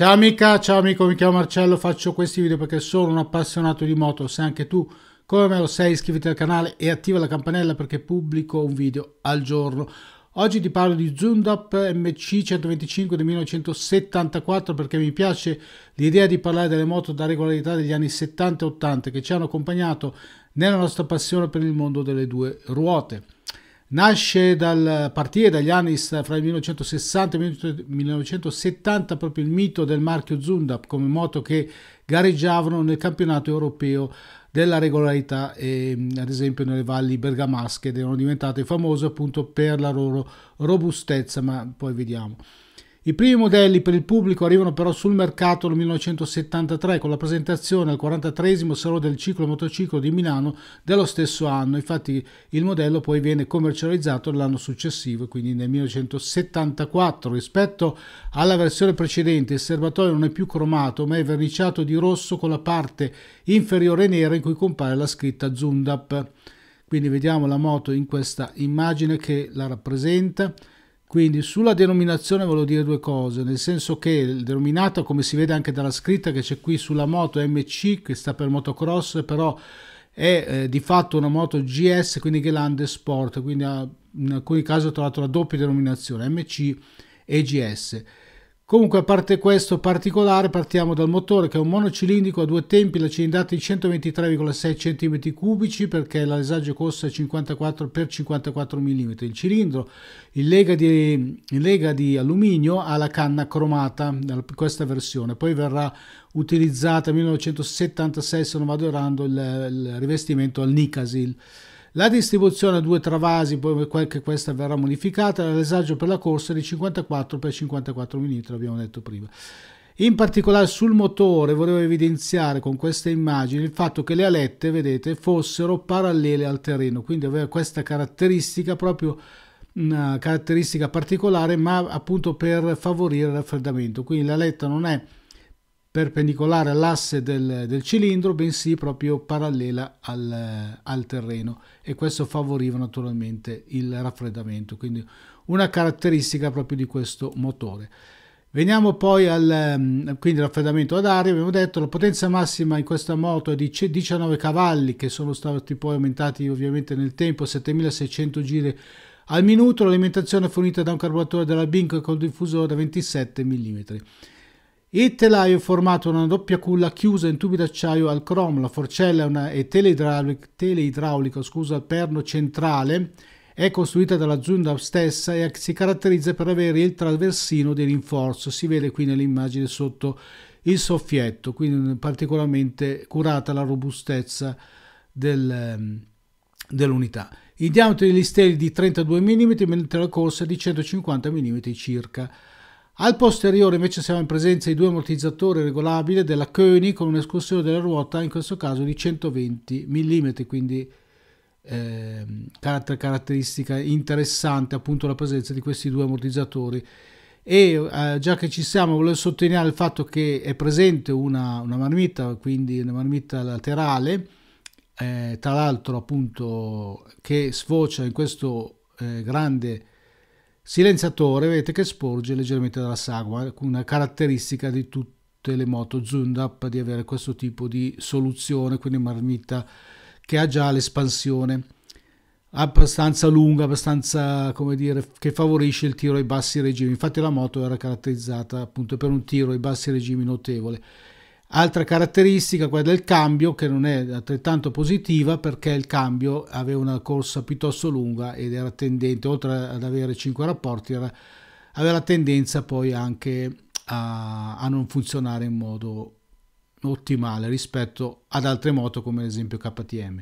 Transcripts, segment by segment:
Ciao amica, ciao amico, mi chiamo Marcello, faccio questi video perché sono un appassionato di moto, se anche tu come me lo sei iscriviti al canale e attiva la campanella perché pubblico un video al giorno. Oggi ti parlo di Zundup MC 125 del 1974 perché mi piace l'idea di parlare delle moto da regolarità degli anni 70 e 80 che ci hanno accompagnato nella nostra passione per il mondo delle due ruote. Nasce dal partire dagli anni fra il 1960 e il 1970 proprio il mito del marchio Zundap come moto che gareggiavano nel campionato europeo della regolarità, eh, ad esempio nelle valli bergamasche, ed erano diventate famose appunto per la loro robustezza, ma poi vediamo. I primi modelli per il pubblico arrivano però sul mercato nel 1973 con la presentazione al 43 Salone del Ciclo Motociclo di Milano dello stesso anno. Infatti il modello poi viene commercializzato l'anno successivo, quindi nel 1974. Rispetto alla versione precedente il serbatoio non è più cromato ma è verniciato di rosso con la parte inferiore nera in cui compare la scritta Zundap. Quindi vediamo la moto in questa immagine che la rappresenta quindi sulla denominazione volevo dire due cose, nel senso che il denominato, come si vede anche dalla scritta che c'è qui sulla moto MC, che sta per motocross, però è eh, di fatto una moto GS, quindi Gelande Sport, quindi ha, in alcuni casi ho trovato la doppia denominazione MC e GS. Comunque a parte questo particolare partiamo dal motore che è un monocilindrico a due tempi, la cilindrata di 123,6 cm3 perché la l'esagio costa 54x54 mm. Il cilindro in lega, di, in lega di alluminio ha la canna cromata questa versione, poi verrà utilizzata nel 1976 se non vado errando il, il rivestimento al Nicasil. La distribuzione a due travasi, poi qualche questa verrà modificata, l'esagio per la corsa è di 54 x 54 mm, abbiamo detto prima. In particolare sul motore volevo evidenziare con questa immagine il fatto che le alette, vedete, fossero parallele al terreno, quindi aveva questa caratteristica proprio una caratteristica particolare ma appunto per favorire il raffreddamento quindi l'aletta non è perpendicolare all'asse del, del, cilindro, bensì proprio parallela al, al, terreno e questo favoriva naturalmente il raffreddamento, quindi una caratteristica proprio di questo motore. Veniamo poi al mm, quindi raffreddamento ad aria, abbiamo detto la potenza massima in questa moto è di 19 cavalli che sono stati poi aumentati ovviamente nel tempo, 7600 giri al minuto, l'alimentazione è fornita da un carburatore della Bink col diffusore da 27 mm. Ittelai è formato una doppia culla chiusa in tubi d'acciaio al cromo, la forcella una, e teleidraulica, teleidraulica scusa, al perno centrale è costruita dall'azienda stessa e si caratterizza per avere il traversino di rinforzo, si vede qui nell'immagine sotto il soffietto, quindi particolarmente curata la robustezza del, ehm, dell'unità. Il diametro degli steli è di 32 mm, mentre la corsa è di 150 mm circa. Al posteriore invece siamo in presenza di due ammortizzatori regolabili della Koenig con un'escursione della ruota in questo caso di 120 mm, quindi eh, caratteristica interessante appunto la presenza di questi due ammortizzatori. E eh, già che ci siamo volevo sottolineare il fatto che è presente una, una marmitta, quindi una marmitta laterale, eh, tra l'altro appunto che sfocia in questo eh, grande silenziatore vedete che sporge leggermente dalla sagua, una caratteristica di tutte le moto Zundapp di avere questo tipo di soluzione, quindi marmitta che ha già l'espansione abbastanza lunga, abbastanza come dire, che favorisce il tiro ai bassi regimi. Infatti la moto era caratterizzata appunto per un tiro ai bassi regimi notevole Altra caratteristica, quella del cambio, che non è altrettanto positiva perché il cambio aveva una corsa piuttosto lunga ed era tendente, oltre ad avere 5 rapporti, era, aveva la tendenza poi anche a, a, non funzionare in modo ottimale rispetto ad altre moto come ad esempio KTM.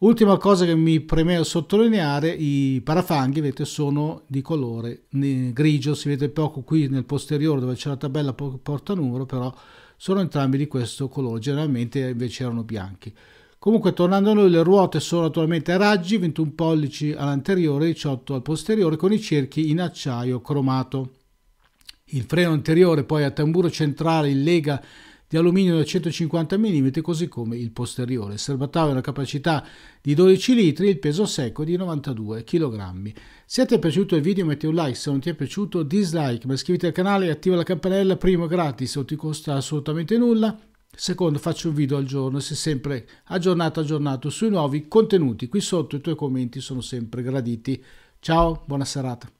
Ultima cosa che mi premeva sottolineare, i parafanghi vedete, sono di colore grigio, si vede poco qui nel posteriore dove c'è la tabella porta numero, però sono entrambi di questo colore, generalmente invece erano bianchi. Comunque tornando a noi le ruote sono attualmente a raggi, 21 pollici all'anteriore, 18 al posteriore con i cerchi in acciaio cromato. Il freno anteriore poi a tamburo centrale in lega di alluminio da 150 mm così come il posteriore. Il serbatoio ha una capacità di 12 litri e il peso secco di 92 kg. Se ti è piaciuto il video metti un like, se non ti è piaciuto dislike, ma iscriviti al canale e attiva la campanella, primo gratis, non ti costa assolutamente nulla. Secondo, faccio un video al giorno, sei sempre aggiornato, aggiornato sui nuovi contenuti. Qui sotto i tuoi commenti sono sempre graditi. Ciao, buona serata.